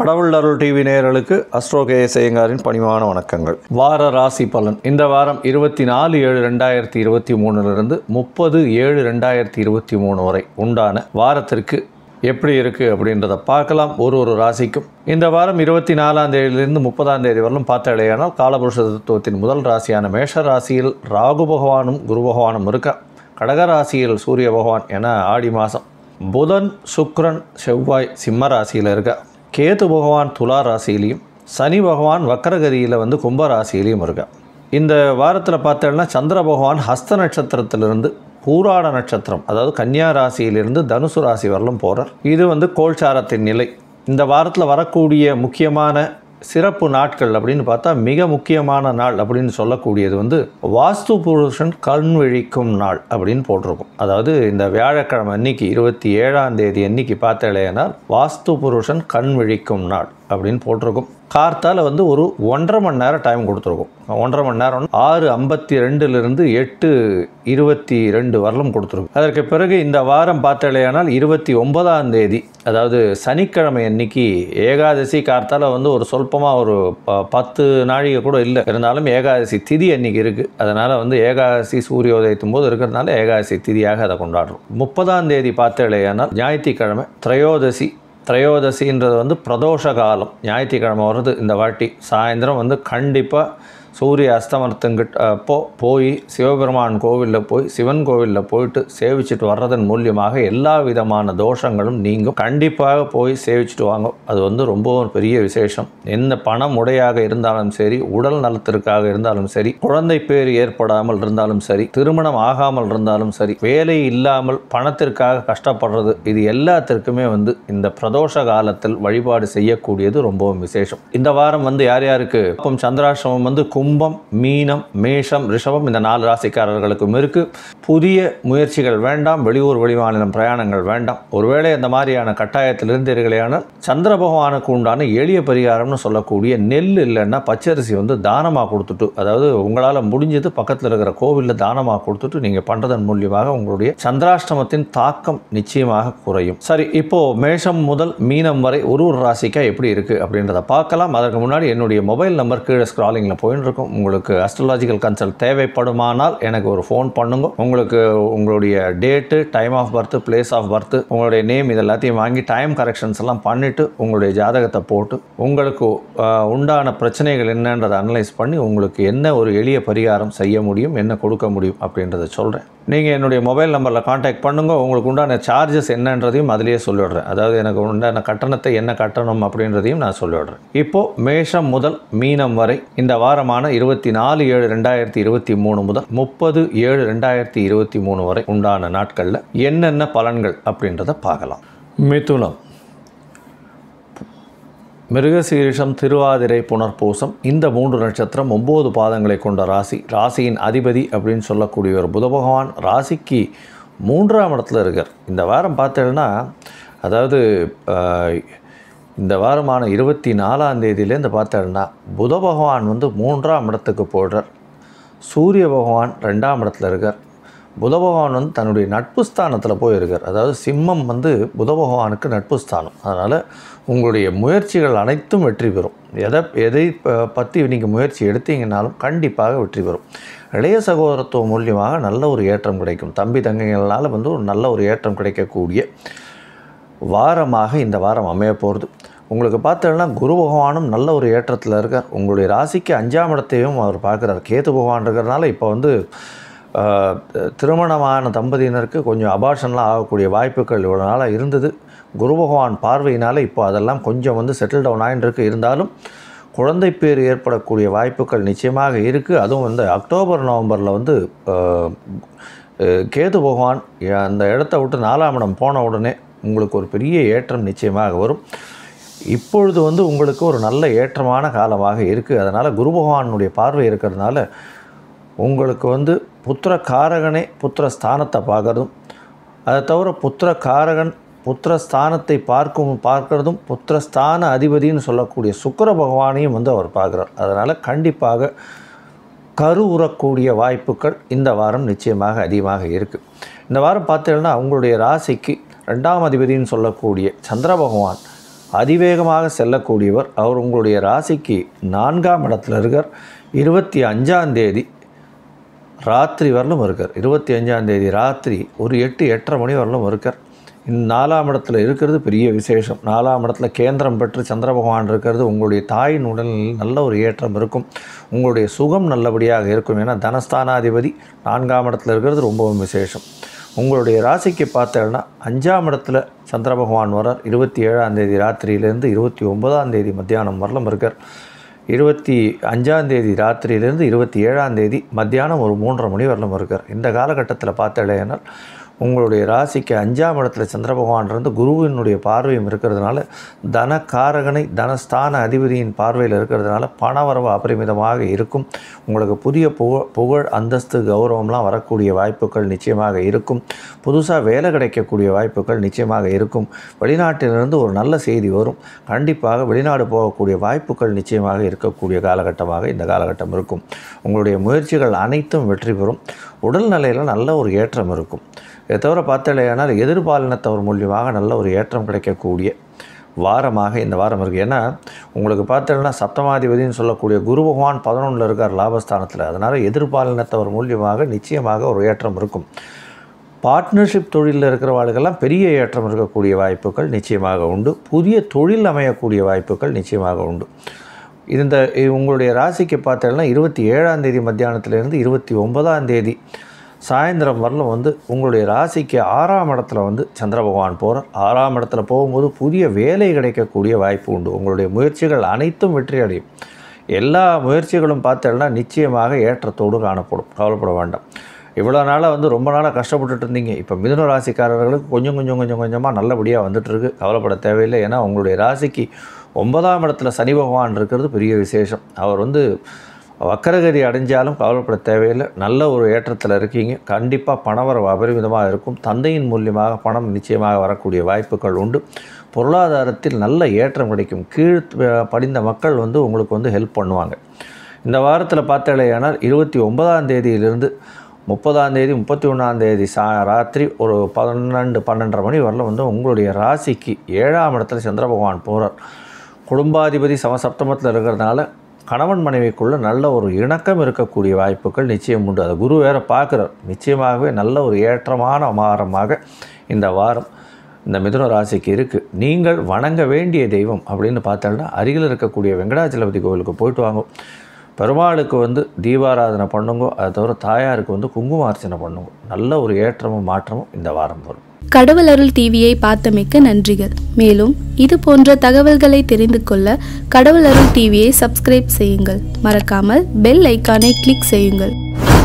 கடவுள் அருள் டிவி நேயர்களுக்கு அஸ்ட்ரோ கேஎஸ்ஐயங்காரின் பணிவான வணக்கங்கள் வார ராசி பலன் இந்த வாரம் இருபத்தி நாலு ஏழு ரெண்டாயிரத்தி இருபத்தி மூணுலேருந்து முப்பது ஏழு ரெண்டாயிரத்தி இருபத்தி மூணு வரை உண்டான வாரத்திற்கு எப்படி இருக்குது அப்படின்றத பார்க்கலாம் ஒரு ஒரு ராசிக்கும் இந்த வாரம் இருபத்தி நாலாம் தேதியிலிருந்து முப்பதாம் தேதி வரலும் பார்த்தாலேயானால் காலபுருஷ தத்துவத்தின் முதல் ராசியான மேஷ ராசியில் ராகு பகவானும் குரு பகவானும் இருக்க கடகராசியில் சூரிய பகவான் என ஆடி மாதம் புதன் சுக்ரன் செவ்வாய் சிம்ம ராசியில் இருக்க கேது பகவான் துலா ராசியிலையும் சனி பகவான் வக்கரகதியில் வந்து கும்ப ராசியிலையும் இருக்கா இந்த வாரத்தில் பார்த்தோம்னா சந்திர பகவான் ஹஸ்த நட்சத்திரத்திலிருந்து பூராட நட்சத்திரம் அதாவது கன்னியா ராசியிலிருந்து தனுசு ராசி வரலும் போகிறார் இது வந்து கோல்சாரத்தின் நிலை இந்த வாரத்தில் வரக்கூடிய முக்கியமான சிறப்பு நாட்கள் அப்படின்னு பார்த்தா மிக முக்கியமான நாள் அப்படின்னு சொல்லக்கூடியது வந்து வாஸ்து புருஷன் கண் விழிக்கும் நாள் அப்படின்னு போட்டிருக்கும் அதாவது இந்த வியாழக்கிழமை அன்னைக்கு இருபத்தி ஏழாம் தேதி அன்னைக்கு பார்த்தாலேனால் வாஸ்து புருஷன் கண் விழிக்கும் நாள் அப்படின்னு போட்டிருக்கும் கார்த்தால் வந்து ஒரு ஒன்றரை மணி நேரம் டைம் கொடுத்துருக்கும் ஒன்றரை மணி நேரம் ஆறு ஐம்பத்தி ரெண்டுலேருந்து எட்டு இருபத்தி ரெண்டு வரலும் கொடுத்துருக்கும் அதற்கு பிறகு இந்த வாரம் பார்த்தாலேயானால் இருபத்தி ஒன்பதாம் தேதி அதாவது சனிக்கிழமை அன்னைக்கு ஏகாதசி கார்த்தால் வந்து ஒரு சொல்பமாக ஒரு ப பத்து நாழிகை கூட இல்லை இருந்தாலும் ஏகாதசி திதி அன்னைக்கு இருக்குது அதனால் வந்து ஏகாதசி சூரியோதயத்தும் போது இருக்கிறதுனால ஏகாதசி திதியாக அதை கொண்டாடுறோம் முப்பதாம் தேதி பார்த்தாலேயானால் ஞாயிற்றுக்கிழமை திரையோதசி திரையோதசின்றது வந்து பிரதோஷ காலம் ஞாயிற்றுக்கிழமை வருது இந்த வாட்டி சாயந்தரம் வந்து கண்டிப்பாக சூரிய அஸ்தமனத்துங்கிட்ட அப்போ போய் சிவபெருமான் கோவிலில் போய் சிவன் கோவிலில் போயிட்டு சேவிச்சுட்டு வர்றதன் மூலியமாக எல்லா விதமான தோஷங்களும் நீங்கும் கண்டிப்பாக போய் சேவிச்சுட்டு வாங்க அது வந்து ரொம்பவும் பெரிய விசேஷம் எந்த பணம் உடையாக இருந்தாலும் சரி உடல் நலத்திற்காக இருந்தாலும் சரி குழந்தை பேர் ஏற்படாமல் இருந்தாலும் சரி திருமணம் ஆகாமல் இருந்தாலும் சரி வேலை இல்லாமல் பணத்திற்காக கஷ்டப்படுறது இது எல்லாத்திற்குமே வந்து இந்த பிரதோஷ காலத்தில் வழிபாடு செய்யக்கூடியது ரொம்பவும் விசேஷம் இந்த வாரம் வந்து யார் யாருக்கு அப்போ சந்திராசிரமம் வந்து கும்பம் மீனம் மேஷம் ரிஷபம் இந்த நாலு ராசிக்காரர்களுக்கும் இருக்குது புதிய முயற்சிகள் வேண்டாம் வெளியூர் வெளிமாநிலம் பிரயாணங்கள் வேண்டாம் ஒருவேளை அந்த மாதிரியான கட்டாயத்தில் இருந்தீர்களேயானால் சந்திர பகவானுக்கு உண்டான எளிய பரிகாரம்னு சொல்லக்கூடிய நெல் இல்லைன்னா பச்சரிசி வந்து தானமாக கொடுத்துட்டு அதாவது உங்களால் முடிஞ்சது பக்கத்தில் இருக்கிற கோவிலில் தானமாக கொடுத்துட்டு நீங்கள் பண்ணுறதன் மூலியமாக உங்களுடைய சந்திராஷ்டமத்தின் தாக்கம் நிச்சயமாக குறையும் சரி இப்போது மேஷம் முதல் மீனம் வரை ஒரு ஒரு ராசிக்காக எப்படி இருக்குது அப்படின்றத பார்க்கலாம் அதற்கு முன்னாடி என்னுடைய மொபைல் நம்பர் கீழே ஸ்க்ராலிங்கில் போயின்னு இருக்கும் உங்களுக்கு அஸ்ட்ராலாஜிக்கல் கன்சல்ட் தேவைப்படுமானால் எனக்கு ஒரு ஃபோன் பண்ணுங்க உங்களுக்கு உங்களுடைய date time of birth place of birth உங்களுடைய நேம் இது எல்லாத்தையும் வாங்கி டைம் கரெக்ஷன்ஸ் எல்லாம் பண்ணிவிட்டு உங்களுடைய ஜாதகத்தை போட்டு உங்களுக்கு உண்டான பிரச்சனைகள் என்னன்றதை அனலைஸ் பண்ணி உங்களுக்கு என்ன ஒரு எளிய பரிகாரம் செய்ய முடியும் என்ன கொடுக்க முடியும் அப்படின்றத சொல்கிறேன் நீங்கள் என்னுடைய மொபைல் நம்பரில் காண்டாக்ட் பண்ணுங்கள் உங்களுக்கு உண்டான சார்ஜஸ் என்னன்றதையும் அதிலேயே சொல்லிவிடுறேன் அதாவது எனக்கு உண்டான கட்டணத்தை என்ன கட்டணம் அப்படின்றதையும் நான் சொல்லிவிடுறேன் இப்போது மேஷம் முதல் மீனம் வரை இந்த வாரமான இருபத்தி நாலு ஏழு ரெண்டாயிரத்தி இருபத்தி மூணு முதல் முப்பது ஏழு ரெண்டாயிரத்தி இருபத்தி மூணு வரை உண்டான நாட்களில் என்னென்ன பலன்கள் அப்படின்றத பார்க்கலாம் மிதுனம் மிருகசீரிஷம் திருவாதிரை புனர்பூசம் இந்த மூன்று நட்சத்திரம் ஒம்பது பாதங்களை கொண்ட ராசி ராசியின் அதிபதி அப்படின்னு சொல்லக்கூடிய ஒரு புத பகவான் ராசிக்கு மூன்றாம் இடத்துல இருக்கார் இந்த வாரம் பார்த்தேன்னா அதாவது இந்த வாரமான இருபத்தி நாலாம் தேதியிலேருந்து பார்த்தேன்னா புத பகவான் வந்து மூன்றாம் இடத்துக்கு போடுறார் சூரிய பகவான் ரெண்டாம் இடத்துல இருக்கார் புத பகவான் வந்து தன்னுடைய நட்பு ஸ்தானத்தில் போயிருக்கார் அதாவது சிம்மம் வந்து புத பகவானுக்கு நட்பு ஸ்தானம் அதனால் உங்களுடைய முயற்சிகள் அனைத்தும் வெற்றி பெறும் எதை எதை பற்றி நீங்கள் முயற்சி எடுத்தீங்கன்னாலும் கண்டிப்பாக வெற்றி பெறும் இளைய சகோதரத்துவம் மூலியமாக நல்ல ஒரு ஏற்றம் கிடைக்கும் தம்பி தங்கைகளால் வந்து ஒரு நல்ல ஒரு ஏற்றம் கிடைக்கக்கூடிய வாரமாக இந்த வாரம் அமைய போகிறது உங்களுக்கு பார்த்தோன்னா குரு பகவானும் நல்ல ஒரு ஏற்றத்தில் இருக்கார் உங்களுடைய ராசிக்கு அஞ்சாம் இடத்தையும் அவர் பார்க்குறார் கேது பகவான் இருக்கிறனால இப்போ வந்து திருமணமான தம்பதியினருக்கு கொஞ்சம் அபார்ஷன்லாம் ஆகக்கூடிய வாய்ப்புகள் இவ்வளோ நாளாக இருந்தது குரு பகவான் பார்வையினால் இப்போ அதெல்லாம் கொஞ்சம் வந்து செட்டில் டவுன் ஆகிட்டுருக்கு இருந்தாலும் குழந்தை பேர் ஏற்படக்கூடிய வாய்ப்புகள் நிச்சயமாக இருக்குது அதுவும் வந்து அக்டோபர் நவம்பரில் வந்து கேது பகவான் அந்த இடத்த விட்டு நாலாம் இடம் போன உடனே உங்களுக்கு ஒரு பெரிய ஏற்றம் நிச்சயமாக வரும் இப்பொழுது வந்து உங்களுக்கு ஒரு நல்ல ஏற்றமான காலமாக இருக்குது அதனால் குரு பகவானுடைய பார்வை இருக்கிறதுனால உங்களுக்கு வந்து புத்திர காரகனே புத்திர ஸ்தானத்தை பார்க்குறதும் அதை தவிர புத்திர காரகன் புத்திரஸ்தானத்தை பார்க்கும் பார்க்கறதும் புத்திரஸ்தான அதிபதினு சொல்லக்கூடிய சுக்கர பகவானையும் வந்து அவர் பார்க்குறார் அதனால் கண்டிப்பாக கரு உறக்கூடிய வாய்ப்புகள் இந்த வாரம் நிச்சயமாக அதிகமாக இருக்குது இந்த வாரம் பார்த்தீங்கன்னா அவங்களுடைய ராசிக்கு ரெண்டாம் அதிபதினு சொல்லக்கூடிய சந்திர பகவான் அதிவேகமாக செல்லக்கூடியவர் அவர் உங்களுடைய ராசிக்கு நான்காம் இடத்துல இருக்கார் இருபத்தி அஞ்சாம் தேதி ராத்திரி வரலும் இருக்கார் இருபத்தி அஞ்சாம் தேதி ராத்திரி ஒரு எட்டு எட்டரை மணி வரலும் இருக்கார் நாலாம் இடத்துல இருக்கிறது பெரிய விசேஷம் நாலாம் இடத்துல கேந்திரம் பெற்று சந்திர பகவான் இருக்கிறது உங்களுடைய தாயின் உடலில் நல்ல ஒரு ஏற்றம் இருக்கும் உங்களுடைய சுகம் நல்லபடியாக இருக்கும் ஏன்னா தனஸ்தானாதிபதி நான்காம் இடத்துல இருக்கிறது ரொம்பவும் விசேஷம் உங்களுடைய ராசிக்கு பார்த்தோன்னா அஞ்சாம் இடத்துல சந்திர பகவான் வரார் இருபத்தி ஏழாம் தேதி ராத்திரியிலேருந்து இருபத்தி ஒன்பதாம் தேதி மத்தியானம் வரலும் இருக்கார் இருபத்தி அஞ்சாந்தேதி ராத்திரியிலேருந்து இருபத்தி ஏழாம் தேதி மத்தியானம் ஒரு மூன்றரை மணி வரலும் இருக்கார் இந்த காலகட்டத்தில் பார்த்தடையினால் உங்களுடைய ராசிக்கு அஞ்சாம் இடத்துல சந்திர பகவான் இருந்து குருவினுடைய பார்வையும் இருக்கிறதுனால தனக்காரகனை தனஸ்தான அதிபதியின் பார்வையில் இருக்கிறதுனால பணவரவு அபரிமிதமாக இருக்கும் உங்களுக்கு புதிய புகழ் புகழ் அந்தஸ்து கௌரவம்லாம் வரக்கூடிய வாய்ப்புகள் நிச்சயமாக இருக்கும் புதுசாக வேலை கிடைக்கக்கூடிய வாய்ப்புகள் நிச்சயமாக இருக்கும் வெளிநாட்டிலிருந்து ஒரு நல்ல செய்தி வரும் கண்டிப்பாக வெளிநாடு போகக்கூடிய வாய்ப்புகள் நிச்சயமாக இருக்கக்கூடிய காலகட்டமாக இந்த காலகட்டம் இருக்கும் உங்களுடைய முயற்சிகள் அனைத்தும் வெற்றி பெறும் உடல்நிலையில் நல்ல ஒரு ஏற்றம் இருக்கும் இதை தவிர பார்த்தாலேயானால் எதிர்பாலினத்தவர் மூலியமாக நல்ல ஒரு ஏற்றம் கிடைக்கக்கூடிய வாரமாக இந்த வாரம் இருக்குது ஏன்னா உங்களுக்கு பார்த்தோன்னா சப்தமாதிபதினு சொல்லக்கூடிய குரு பகவான் பதினொன்றில் இருக்கார் லாபஸ்தானத்தில் அதனால் எதிர்பாலினத்தவர் மூலியமாக நிச்சயமாக ஒரு ஏற்றம் இருக்கும் பார்ட்னர்ஷிப் தொழிலில் இருக்கிறவாளுக்கெல்லாம் பெரிய ஏற்றம் இருக்கக்கூடிய வாய்ப்புகள் நிச்சயமாக உண்டு புதிய தொழில் அமையக்கூடிய வாய்ப்புகள் நிச்சயமாக உண்டு இந்த உங்களுடைய ராசிக்கு பார்த்தோன்னா இருபத்தி ஏழாம் தேதி மத்தியானத்துலேருந்து இருபத்தி ஒன்பதாம் தேதி சாயந்தரம் வரலும் வந்து உங்களுடைய ராசிக்கு ஆறாம் இடத்துல வந்து சந்திர பகவான் போகிறார் ஆறாம் இடத்துல போகும்போது புதிய வேலை கிடைக்கக்கூடிய வாய்ப்பு உண்டு உங்களுடைய முயற்சிகள் அனைத்தும் வெற்றி அடையும் எல்லா முயற்சிகளும் பார்த்தேன்னா நிச்சயமாக ஏற்றத்தோடு காணப்படும் கவலைப்பட வேண்டாம் இவ்வளோ நாளாக வந்து ரொம்ப நாளாக கஷ்டப்பட்டுட்டு இருந்தீங்க இப்போ மிதுன ராசிக்காரர்களுக்கு கொஞ்சம் கொஞ்சம் கொஞ்சம் கொஞ்சமாக நல்லபடியாக வந்துட்டுருக்கு கவலைப்பட தேவையில்லை ஏன்னா உங்களுடைய ராசிக்கு ஒன்பதாம் இடத்துல சனி பகவான் இருக்கிறது பெரிய விசேஷம் அவர் வந்து வக்கரகதி அடைஞ்சாலும் கவலைப்பட தேவையில்லை நல்ல ஒரு ஏற்றத்தில் இருக்கீங்க கண்டிப்பாக பணவரவு அபரிமிதமாக இருக்கும் தந்தையின் மூலியமாக பணம் நிச்சயமாக வரக்கூடிய வாய்ப்புகள் உண்டு பொருளாதாரத்தில் நல்ல ஏற்றம் கிடைக்கும் கீழ் படிந்த மக்கள் வந்து உங்களுக்கு வந்து ஹெல்ப் பண்ணுவாங்க இந்த வாரத்தில் பார்த்தாலேயானால் இருபத்தி ஒன்பதாம் தேதியிலிருந்து முப்பதாம் தேதி முப்பத்தி ஒன்றாம் தேதி சா ராத்திரி ஒரு பன்னெண்டு பன்னெண்டரை மணி வரல வந்து உங்களுடைய ராசிக்கு ஏழாம் இடத்துல சந்திர பகவான் போகிறார் குடும்பாதிபதி சமசப்தமத்தில் இருக்கிறதுனால கணவன் மனைவிக்குள்ளே நல்ல ஒரு இணக்கம் இருக்கக்கூடிய வாய்ப்புகள் நிச்சயம் உண்டு அது குரு வேறு பார்க்குறார் நிச்சயமாகவே நல்ல ஒரு ஏற்றமான வாரமாக இந்த வாரம் இந்த மிதுன ராசிக்கு இருக்குது நீங்கள் வணங்க வேண்டிய தெய்வம் அப்படின்னு பார்த்தோன்னா அருகில் இருக்கக்கூடிய வெங்கடாச்சலபதி கோவிலுக்கு போயிட்டு வாங்க பெருமாளுக்கு வந்து தீபாராதனை பண்ணுங்க அதை தவிர தாயாருக்கு வந்து குங்குமார்ச்சனை பண்ணுங்க நல்ல ஒரு ஏற்றமும் மாற்றமும் இந்த வாரம் வரும் கடவுள் அருள் டிவியை பார்த்தமைக்கு நன்றிகள் மேலும் இது போன்ற தகவல்களை தெரிந்து கொள்ள கடவுள் அருள் டிவியை சப்ஸ்கிரைப் செய்யுங்கள் மறக்காமல் பெல் ஐக்கானை கிளிக் செய்யுங்கள்